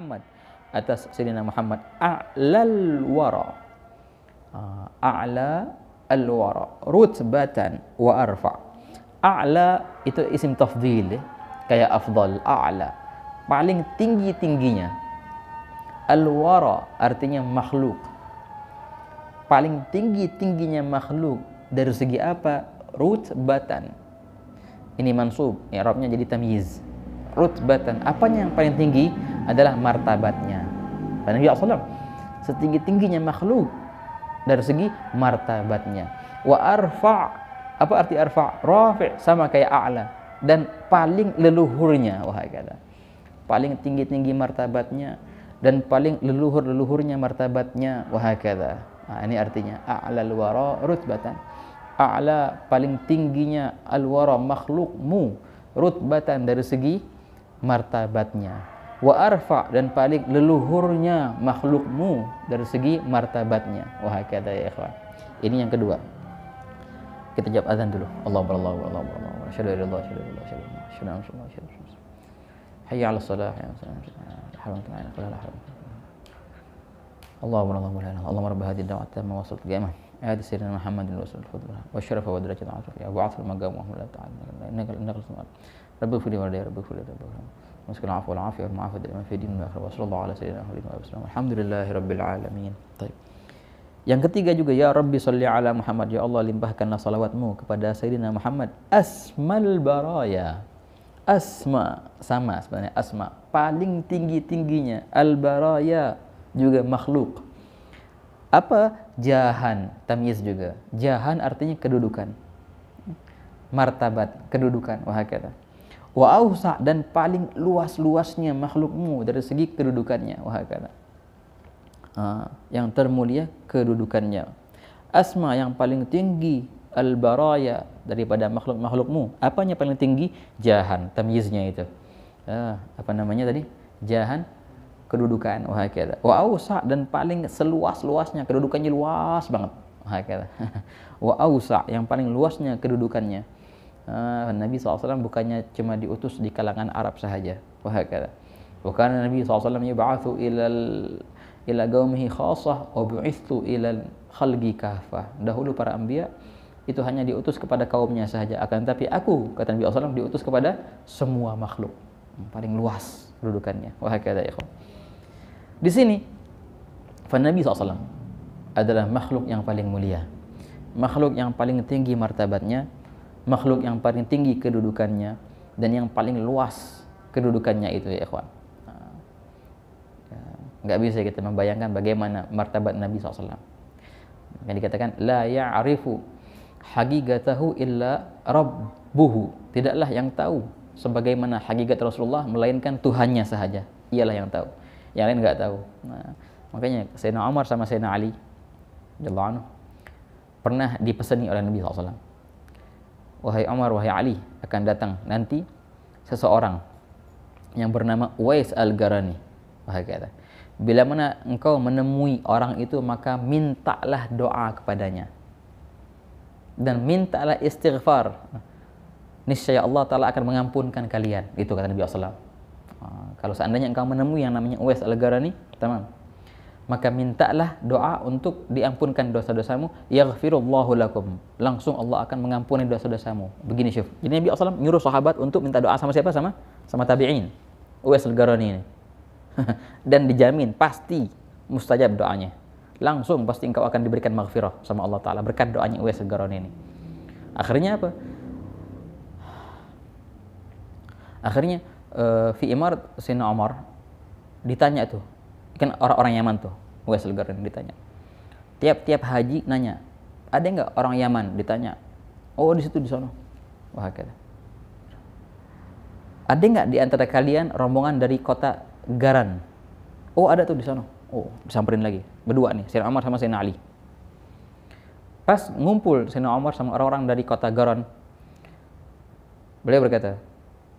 Muhammad atas Sayyidina Muhammad a'lal wara ah, a'la al wara rutbatan wa arfa a'la itu isim tafdhil ya, kayak afdal a'la paling tinggi-tingginya al wara artinya makhluk paling tinggi-tingginya makhluk dari segi apa rutbatan ini mansub i'rabnya jadi tamyiz rutbatan apanya yang paling tinggi adalah martabatnya. Karena Nabi SAW setinggi-tingginya makhluk dari segi martabatnya. Wa arfa apa arti arfa? Rafi sama kayak a'la dan paling leluhurnya wahai kata. Paling tinggi-tinggi martabatnya dan paling leluhur-leluhurnya martabatnya wahai kata. Nah, ini artinya a'la al-wara rutbatan. A'la paling tingginya al-wara makhlukmu rutbatan dari segi martabatnya wa arfa dan paling leluhurnya makhlukmu dari segi martabatnya wah kata ya ikhwan ini yang kedua kita jawab azan dulu Allah Allah Allah Allah asyhadu an la ilaha illallah asyhadu anna muhammadan rasulullah hayya ala salah hayya 'alas Allah Allah Allah Allah Allah اللهم اللهم لا اله اللهم رب هذه الدعوه التامه وصلت القيامه آتي سيدنا محمد الوسيله الفضل والشرف والدرجه العافيه وبعث المقام وهم لا تعالى انك انك رب اغفر لي ولدي نسأل العفو والعافية والمعافى دائما في دين الآخرة وصلى الله على سيدنا محمد وسلم الحمد لله رب العالمين طيب Yang ketiga juga ya Rabbi salli ala Muhammad ya Allah limpahkanlah salawatmu kepada Sayyidina Muhammad asmal baraya asma sama sebenarnya asma paling tinggi tingginya al baraya juga makhluk apa jahan tamyiz juga jahan artinya kedudukan martabat kedudukan wahai kata wa dan paling luas-luasnya makhlukmu dari segi kedudukannya wahai uh, yang termulia kedudukannya asma yang paling tinggi al baraya daripada makhluk-makhlukmu apanya paling tinggi jahan tamyiznya itu apa namanya tadi jahan kedudukan wahai wa ausa dan paling seluas-luasnya kedudukannya luas banget wahai wa ausa yang paling luasnya kedudukannya uh, Nabi SAW bukannya cuma diutus di kalangan Arab saja. Wahakala. Bukan Nabi SAW yub'athu ilal ila gaumihi khasah wa bu'ithu ilal khalgi kahfah Dahulu para ambiya itu hanya diutus kepada kaumnya saja akan tapi aku kata Nabi SAW diutus kepada semua makhluk hmm, paling luas dudukannya wahai kata ikhwan di sini Nabi SAW adalah makhluk yang paling mulia makhluk yang paling tinggi martabatnya makhluk yang paling tinggi kedudukannya dan yang paling luas kedudukannya itu ya ikhwan ah. ya, nggak bisa kita membayangkan bagaimana martabat Nabi SAW yang dikatakan la ya'rifu hakikatahu illa rabbuhu tidaklah yang tahu sebagaimana hakikat Rasulullah melainkan Tuhannya saja ialah yang tahu yang lain nggak tahu nah, makanya Sayyidina Umar sama Sayyidina Ali anhu, pernah dipeseni oleh Nabi SAW wahai Umar, wahai Ali, akan datang nanti seseorang yang bernama Uwais Al-Garani. Wahai kata, bila mana engkau menemui orang itu maka mintalah doa kepadanya dan mintalah istighfar. Niscaya Allah Ta'ala akan mengampunkan kalian. Itu kata Nabi SAW. Ah, kalau seandainya engkau menemui yang namanya Uwais Al-Garani, tamam maka mintalah doa untuk diampunkan dosa-dosamu yaghfirullahu lakum langsung Allah akan mengampuni dosa-dosamu begini syuf jadi Nabi SAW nyuruh sahabat untuk minta doa sama siapa sama sama tabi'in Uwais al-Garani ini dan dijamin pasti mustajab doanya langsung pasti engkau akan diberikan maghfirah sama Allah Ta'ala berkat doanya Uwais al-Garani ini akhirnya apa akhirnya uh, fi imarat Sina Omar ditanya tuh kan orang-orang Yaman tuh Western Garden ditanya. Tiap-tiap haji nanya, ada nggak orang Yaman ditanya? Oh di situ di sana. Wah kata. Ada nggak di antara kalian rombongan dari kota Garan? Oh ada tuh di sana. Oh disamperin lagi. Berdua nih, Sayyidina Umar sama Sayyidina Ali. Pas ngumpul Sayyidina Umar sama orang-orang dari kota Garan, beliau berkata,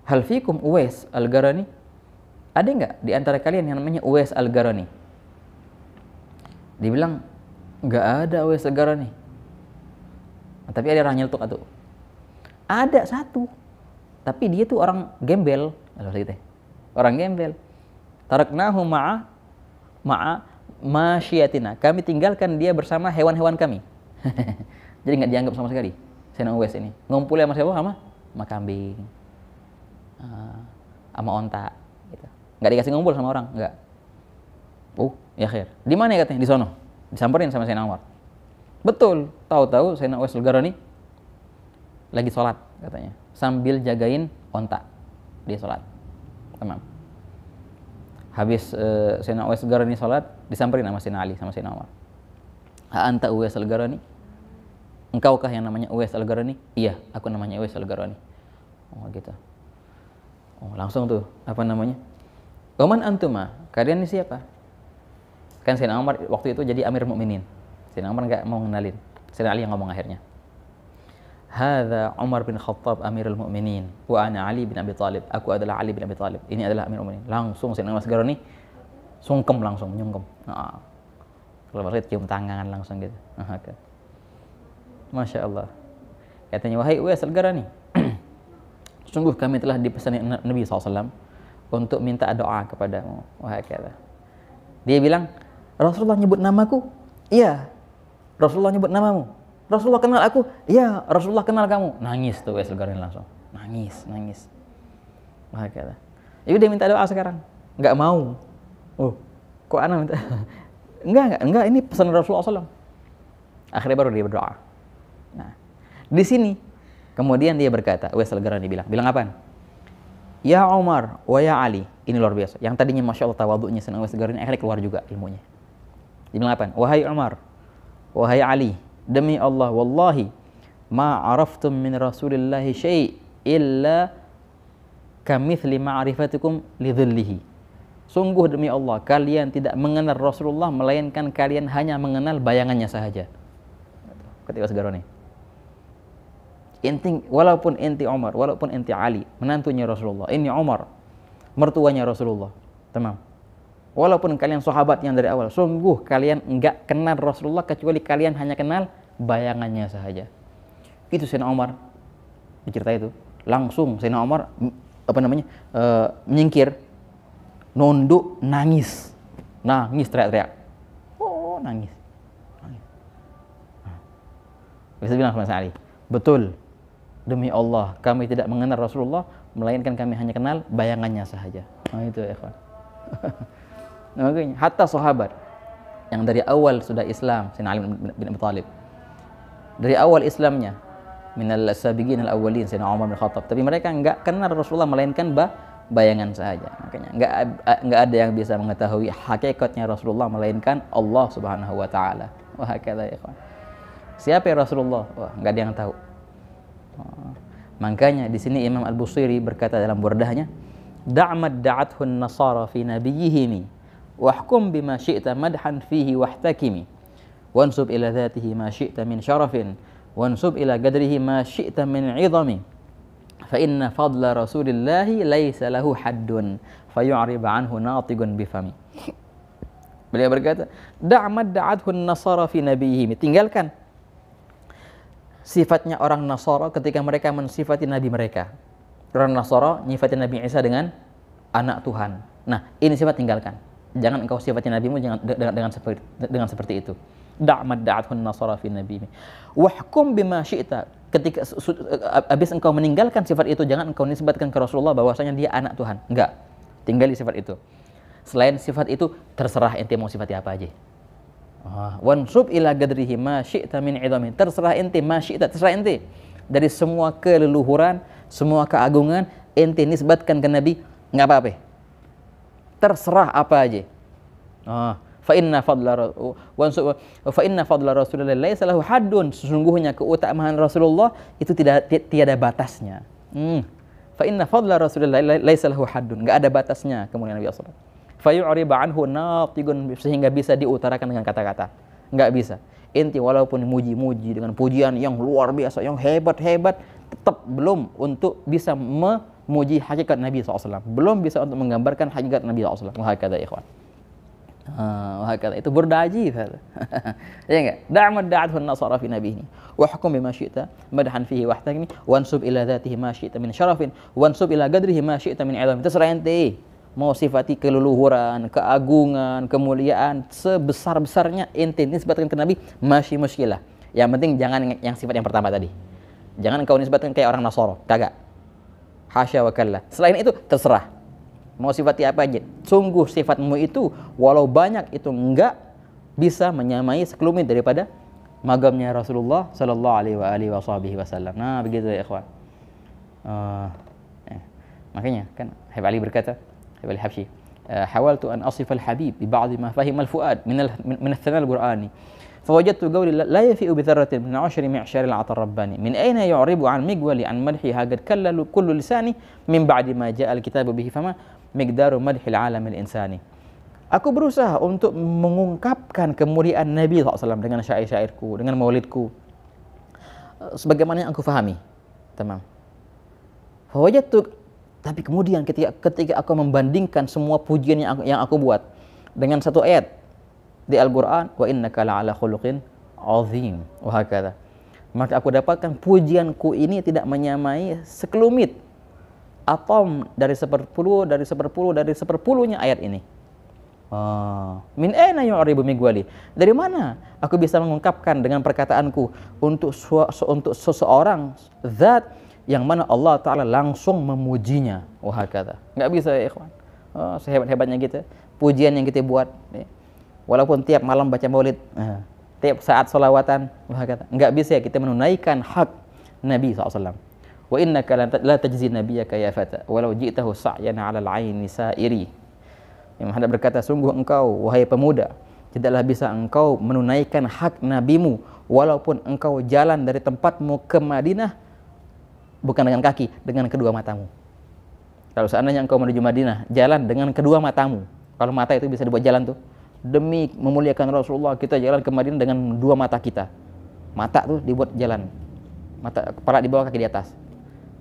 Hal fikum Uwais al-Garani? Ada nggak di antara kalian yang namanya Uwais al-Garani? dibilang nggak ada awe segara nih nah, tapi ada orang tuh atau ada satu tapi dia tuh orang gembel gitu orang gembel taraknahu ma'a ma'a masyiatina kami tinggalkan dia bersama hewan-hewan kami jadi nggak dianggap sama sekali Sena West ini ngumpul sama siapa sama sama kambing ah, sama onta gitu. nggak dikasih ngumpul sama orang nggak uh Ya khair. Di mana ya katanya? Di sono. Disamperin sama Sayyidina Umar. Betul. Tahu-tahu Sayyidina Uwais Garoni lagi sholat katanya. Sambil jagain onta. Dia sholat. Tamam. Habis uh, Sayyidina Uwais Garoni sholat, disamperin sama Sayyidina Ali, sama Sayyidina Umar. Anta Uwais Garoni? Engkaukah yang namanya Uwais Al-Garani? Iya, aku namanya Uwais Al-Garani. Oh gitu. Oh, langsung tuh apa namanya? Oman antuma, kalian ini siapa? Kan Sayyidina Umar waktu itu jadi Amir Mukminin. Sayyidina Umar nggak mau ngenalin. Sayyidina Ali yang ngomong akhirnya. Hada Umar bin Khattab Amirul Mukminin wa ana Ali bin Abi Talib. Aku adalah Ali bin Abi Talib. Ini adalah Amir Mukminin. Langsung Sayyidina Umar segera nih sungkem langsung nyungkem. Nah, kalau berarti cium tangan langsung gitu. Nah, okay. Masya Allah. Katanya, wahai Uwais segera nih. Sungguh kami telah dipesan Nabi SAW untuk minta doa kepadamu. Wahai kata. Dia bilang, Rasulullah nyebut namaku? Iya. Rasulullah nyebut namamu? Rasulullah kenal aku? Iya. Rasulullah kenal kamu? Nangis tuh Wes Garin langsung. Nangis, nangis. Makanya. Ibu dia minta doa sekarang. Enggak mau. Oh, kok anak minta? enggak, enggak, enggak. Ini pesan Rasulullah SAW. Akhirnya baru dia berdoa. Nah, di sini kemudian dia berkata, Wes Garani bilang, bilang apa? Ya Umar, wa ya Ali. Ini luar biasa. Yang tadinya masya Allah tawaduknya senang Wes Garani akhirnya keluar juga ilmunya. Dibilang apa? Wahai Umar, wahai Ali, demi Allah, wallahi, ma araftum min Rasulillah syai' illa kamithli ma'rifatikum lidhillihi. Sungguh demi Allah, kalian tidak mengenal Rasulullah, melainkan kalian hanya mengenal bayangannya saja. Ketika segera nih. Inti, walaupun inti Umar, walaupun inti Ali, menantunya Rasulullah, ini Umar, mertuanya Rasulullah. Tamam. Walaupun kalian sahabat yang dari awal, sungguh kalian enggak kenal Rasulullah kecuali kalian hanya kenal bayangannya saja. Itu Sina Umar bercerita itu. Langsung Sina Umar apa namanya? E, menyingkir, nunduk, nangis. Nangis teriak-teriak. Oh, nangis. nangis. Ah. Bisa bilang sama Ali, betul demi Allah kami tidak mengenal Rasulullah melainkan kami hanya kenal bayangannya saja. Nah itu ya, makanya Hatta sahabat yang dari awal sudah Islam, Sina Ali bin Abi Talib. Dari awal Islamnya, minal sabiqin al awalin Sina Umar bin Khattab. Tapi mereka enggak kenal Rasulullah melainkan bah bayangan saja. Makanya enggak enggak ada yang bisa mengetahui hakikatnya Rasulullah melainkan Allah Subhanahu wa taala. Wah, hakala ya Siapa ya Rasulullah? Wah, enggak ada yang tahu. Oh. Makanya di sini Imam Al-Busiri berkata dalam burdahnya, "Da'mad da'athun nasara fi nabiyyihim." wahkum bima syi'ta madhan fihi wahtakimi wansub ila dhatihi ma syi'ta min syarafin wansub ila gadrihi ma syi'ta min 'idami fa inna fadla rasulillahi laisa lahu haddun fayu'rib anhu natiqun bifami Beliau berkata, "Da'mad da'athu nasara fi nabiyihim." Tinggalkan sifatnya orang Nasara ketika mereka mensifati nabi mereka. Orang Nasara nyifati Nabi Isa dengan anak Tuhan. Nah, ini sifat tinggalkan jangan engkau sifati Nabi jangan dengan, dengan seperti dengan seperti itu. Da' mad nasara fi nabimi. Wahkum bima syi'ta. Ketika habis engkau meninggalkan sifat itu jangan engkau nisbatkan ke Rasulullah bahwasanya dia anak Tuhan. Enggak. Tinggali sifat itu. Selain sifat itu terserah ente mau sifati apa aja. Ah, wansub ila gadrihi ma syi'ta min idami. Terserah ente ma syi'ta, terserah ente. Dari semua keleluhuran, semua keagungan, ente nisbatkan ke Nabi, nggak apa-apa terserah apa aja. Ah, fa inna fadla fa inna fadla Rasulullah laisa lahu haddun. Sesungguhnya keutamaan Rasulullah itu tidak tiada batasnya. Hmm. Fa inna fadla Rasulullah laisa lahu haddun. Enggak ada batasnya kemuliaan Nabi sallallahu alaihi wasallam. Fa yu'riba anhu natigun sehingga bisa diutarakan dengan kata-kata. Enggak bisa. Inti walaupun muji-muji dengan pujian yang luar biasa, yang hebat-hebat, tetap belum untuk bisa me muji hakikat Nabi SAW. Belum bisa untuk menggambarkan hakikat Nabi SAW. Wahai kata ikhwan. Ah, wahai kata itu berdaji. ya enggak? Da'amad da'adhu nasara fi nabihi. Wahkum bima syi'ta madhan fihi wahtagni. Wansub ila dhatihi ma syi'ta min syarafin. Wansub ila gadrihi ma syi'ta min ilam. Terserah ente. Mau sifati keluluhuran, keagungan, kemuliaan. Sebesar-besarnya ente. Ini sebatkan ke Nabi. Masih muskilah. Yang penting jangan yang sifat yang pertama tadi. Jangan kau nisbatkan kayak orang Nasoro. Kagak. Hasya wa kalla. Selain itu terserah. Mau sifatnya apa aja. Sungguh sifatmu itu walau banyak itu enggak bisa menyamai sekelumit daripada magamnya Rasulullah Sallallahu Alaihi wa alihi Wasallam. Nah begitu ya ikhwan. Uh, eh. Makanya kan Habib Ali berkata Habib Ali Habsyi. حاولت أن أصف الحبيب ببعض ما min al من al الثناء القرآني فوجدت قولي لا يفيء بذرة من عشر معشار العطر الرباني من أين يعرب عن مجولي عن مدحي قد كلل كل لساني من بعد ما جاء الكتاب به فما مقدار ملح العالم الإنساني Aku berusaha untuk mengungkapkan kemuliaan Nabi SAW dengan syair-syairku, dengan maulidku. Eh, sebagaimana yang aku fahami. Tamam. Fawajatu tapi kemudian ketika ketika aku membandingkan semua pujian yang aku, yang aku buat dengan satu ayat di Al-Qur'an wa innaka la'ala khuluqin azim wahakadha Maka aku dapatkan pujianku ini tidak menyamai sekelumit atom dari seperpuluh dari seperpuluh dari seperpuluhnya ayat ini. Ah, min aina yu'ribu migwali. Dari mana aku bisa mengungkapkan dengan perkataanku untuk untuk seseorang zat yang mana Allah taala langsung memujinya. Wah kata. bisa ya ikhwan. Ah, sehebat-hebatnya kita, pujian yang kita buat. Ya walaupun tiap malam baca maulid, nah, tiap saat solawatan, kata, nggak bisa kita menunaikan hak Nabi SAW. Wa inna la tajzi nabiyaka ya fata walau ji'tahu sa'yan 'ala al-'aini sa'iri. yang hendak berkata, sungguh engkau wahai pemuda, tidaklah bisa engkau menunaikan hak nabimu walaupun engkau jalan dari tempatmu ke Madinah bukan dengan kaki, dengan kedua matamu. Kalau seandainya engkau menuju Madinah, jalan dengan kedua matamu. Kalau mata itu bisa dibuat jalan tuh demi memuliakan Rasulullah kita jalan ke Madinah dengan dua mata kita. Mata tuh dibuat jalan. Mata kepala di bawah kaki di atas.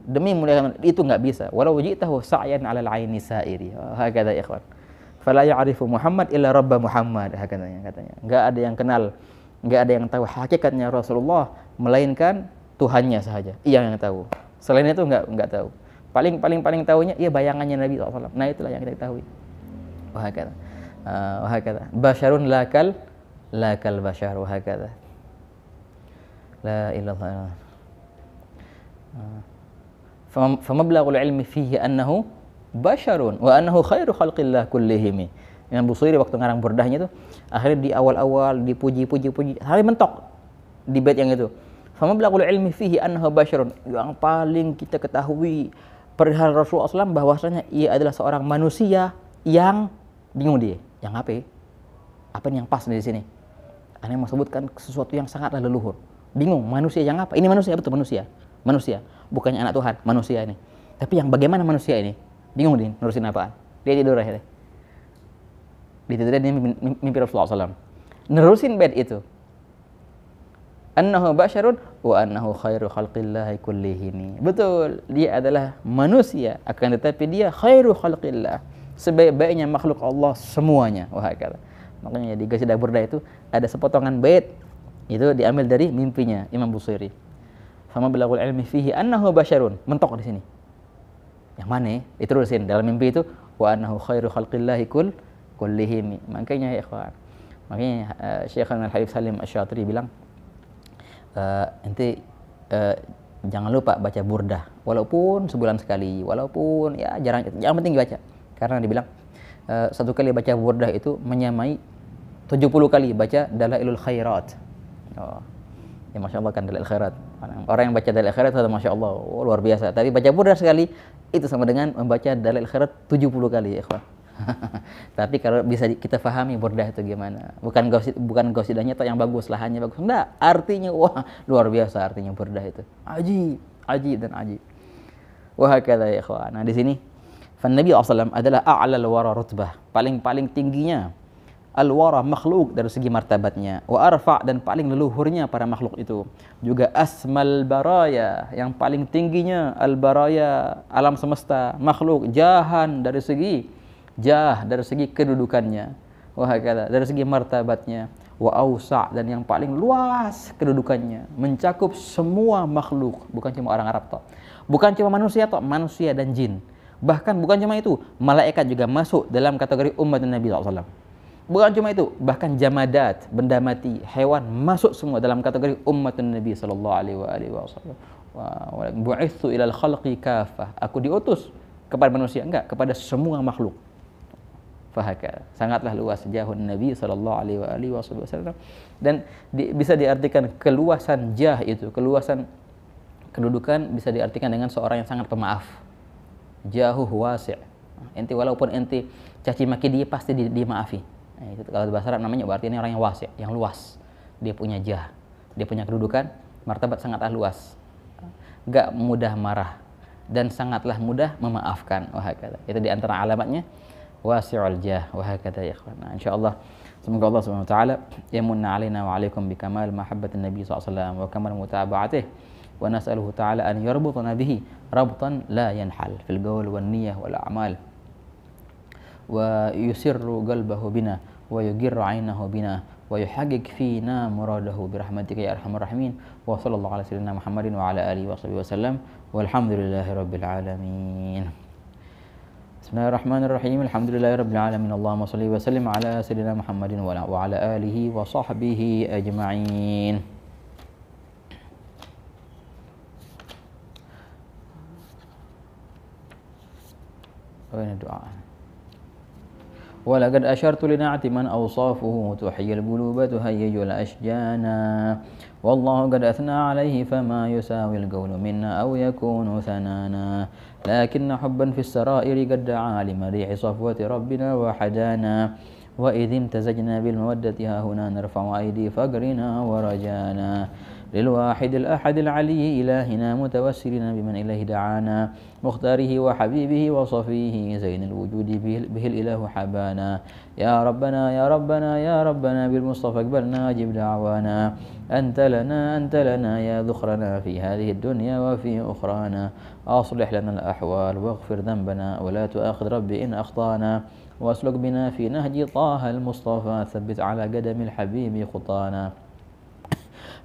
Demi memuliakan itu nggak bisa. Walau jitahu sa'yan 'alal 'aini sa'iri. Hakadha ikhwan. Fala ya'rifu Muhammad illa Rabb Muhammad hakadanya katanya. Nggak ada yang kenal, nggak ada yang tahu hakikatnya Rasulullah melainkan Tuhannya saja. Ia yang tahu. Selain itu nggak nggak tahu. Paling paling paling tahunya ya bayangannya Nabi SAW. Nah itulah yang kita ketahui. Wah kata. وهكذا بشر لا كل لا بشر وهكذا لا إلا الله فمبلغ العلم فيه أنه بشر وأنه خير خلق الله كلهم yang busuri waktu ngarang burdahnya itu akhirnya di awal-awal dipuji-puji-puji hari mentok di bait yang itu Fama bilaqul ilmi fihi annahu basyarun. Yang paling kita ketahui perihal Rasulullah SAW bahwasanya ia adalah seorang manusia yang bingung dia yang HP apa yang pas di sini Anda mau sebutkan sesuatu yang sangat leluhur bingung manusia yang apa ini manusia betul manusia manusia bukannya anak Tuhan manusia ini tapi yang bagaimana manusia ini bingung din nurusin apa? dia tidur akhirnya dia tidur dia mimpi Rasulullah SAW nerusin bed itu annahu basyarun wa annahu khairu khalqillahi kullihini. Betul, dia adalah manusia akan tetapi dia khairu khalqillahi sebaik-baiknya makhluk Allah semuanya wah kata makanya di Gajah Burda itu ada sepotongan bait itu diambil dari mimpinya Imam Busiri. sama bilakul ilmi fihi annahu basyarun mentok di sini yang mana diterusin dalam mimpi itu wa annahu khairu khalqillahi kul kullihim makanya ya ikhwan makanya uh, eh, Syekh Al Habib Salim Asy-Syatri bilang uh, nanti uh, jangan lupa baca burdah walaupun sebulan sekali walaupun ya jarang yang penting dibaca karena dibilang uh, eh, satu kali baca wardah itu menyamai 70 kali baca dalailul khairat. Oh. Ya Masya Allah kan dalail khairat. Orang yang baca dalail khairat itu Masya Allah, oh, luar biasa. Tapi baca wardah sekali, itu sama dengan membaca dalail khairat 70 kali ya Tapi kalau bisa kita fahami wardah itu gimana. Bukan gosip bukan gosidahnya atau yang bagus, lahannya bagus. Enggak, artinya wah luar biasa artinya wardah itu. Aji, aji dan aji. Wah kata ya ikhwan. Nah di sini Nabi SAW adalah a'lal wara rutbah, paling-paling tingginya. Al-wara makhluk dari segi martabatnya. Wa arfa dan paling leluhurnya para makhluk itu. Juga asmal baraya, yang paling tingginya al-baraya, alam semesta, makhluk, jahan dari segi jah, dari segi kedudukannya. kata dari segi martabatnya. Wa awsa dan yang paling luas kedudukannya. Mencakup semua makhluk, bukan cuma orang Arab. Toh. Bukan cuma manusia, toh. manusia dan jin Bahkan bukan cuma itu, malaikat juga masuk dalam kategori umat Nabi SAW. Bukan cuma itu, bahkan jamadat, benda mati, hewan masuk semua dalam kategori umat Nabi sallallahu alaihi wasallam. Wa bu'itsu ilal khalqi kafah. Aku diutus kepada manusia enggak, kepada semua makhluk. Fahaka. Sangatlah luas jahun Nabi sallallahu alaihi wasallam dan di, bisa diartikan keluasan jah itu, keluasan kedudukan bisa diartikan dengan seorang yang sangat pemaaf jahuh wasi' enti walaupun enti caci maki dia pasti di, dimaafi nah, itu kalau bahasa Arab namanya berarti ini orang yang wasi' yang luas dia punya jah dia punya kedudukan martabat sangatlah luas gak mudah marah dan sangatlah mudah memaafkan wahakata itu diantara alamatnya wasi'ul jah wahakata ya ikhwan nah, insyaallah Semoga Allah Subhanahu wa taala yamunna alaina wa alaikum bikamal mahabbatin nabi sallallahu alaihi wasallam wa kamal mutaba'atihi ونسأله تعالى أن يربطنا به ربطا لا ينحل في القول والنية والأعمال ويسر قلبه بنا ويقر عينه بنا ويحقق فينا مراده برحمتك يا أرحم الراحمين وصلى الله على سيدنا محمد وعلى آله وصحبه وسلم والحمد لله رب العالمين بسم الله الرحمن الرحيم الحمد لله رب العالمين اللهم صل وسلم على سيدنا محمد وعلى آله وصحبه أجمعين وين الدعاء ولقد أشرت لنعت من أوصافه تحيي القلوب تهيج الأشجانا والله قد أثنى عليه فما يساوي القول منا أو يكون ثنانا لكن حبا في السرائر قد دعا لمريع صفوة ربنا وحدانا وإذ امتزجنا بالمودة ها هنا نرفع أيدي فقرنا ورجانا للواحد الأحد العلي إلهنا متوسلنا بمن إليه دعانا مختاره وحبيبه وصفيه زين الوجود به, به الإله حبانا يا ربنا يا ربنا يا ربنا بالمصطفى اقبلنا اجب دعوانا أنت لنا أنت لنا يا ذخرنا في هذه الدنيا وفي أخرانا أصلح لنا الأحوال واغفر ذنبنا ولا تؤاخذ ربي إن أخطانا واسلك بنا في نهج طه المصطفى ثبت على قدم الحبيب خطانا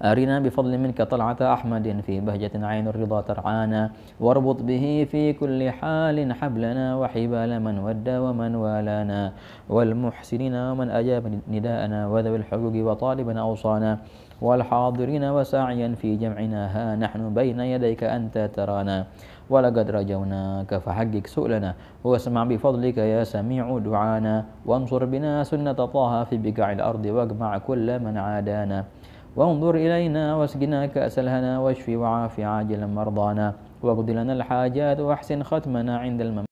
أرنا بفضل منك طلعة أحمد في بهجة عين الرضا ترعانا واربط به في كل حال حبلنا وحبال من ود ومن والانا والمحسنين ومن أجاب نداءنا وذوي الحقوق وطالبا أوصانا والحاضرين وساعيا في جمعنا ها نحن بين يديك أنت ترانا ولقد رجوناك فحقق سؤلنا واسمع بفضلك يا سميع دعانا وانصر بنا سنة طه في بقاع الأرض واجمع كل من عادانا وانظر إلينا واسقنا كأس الهنا واشفي وعافي عاجلا مرضانا واقض لنا الحاجات واحسن ختمنا عند الممات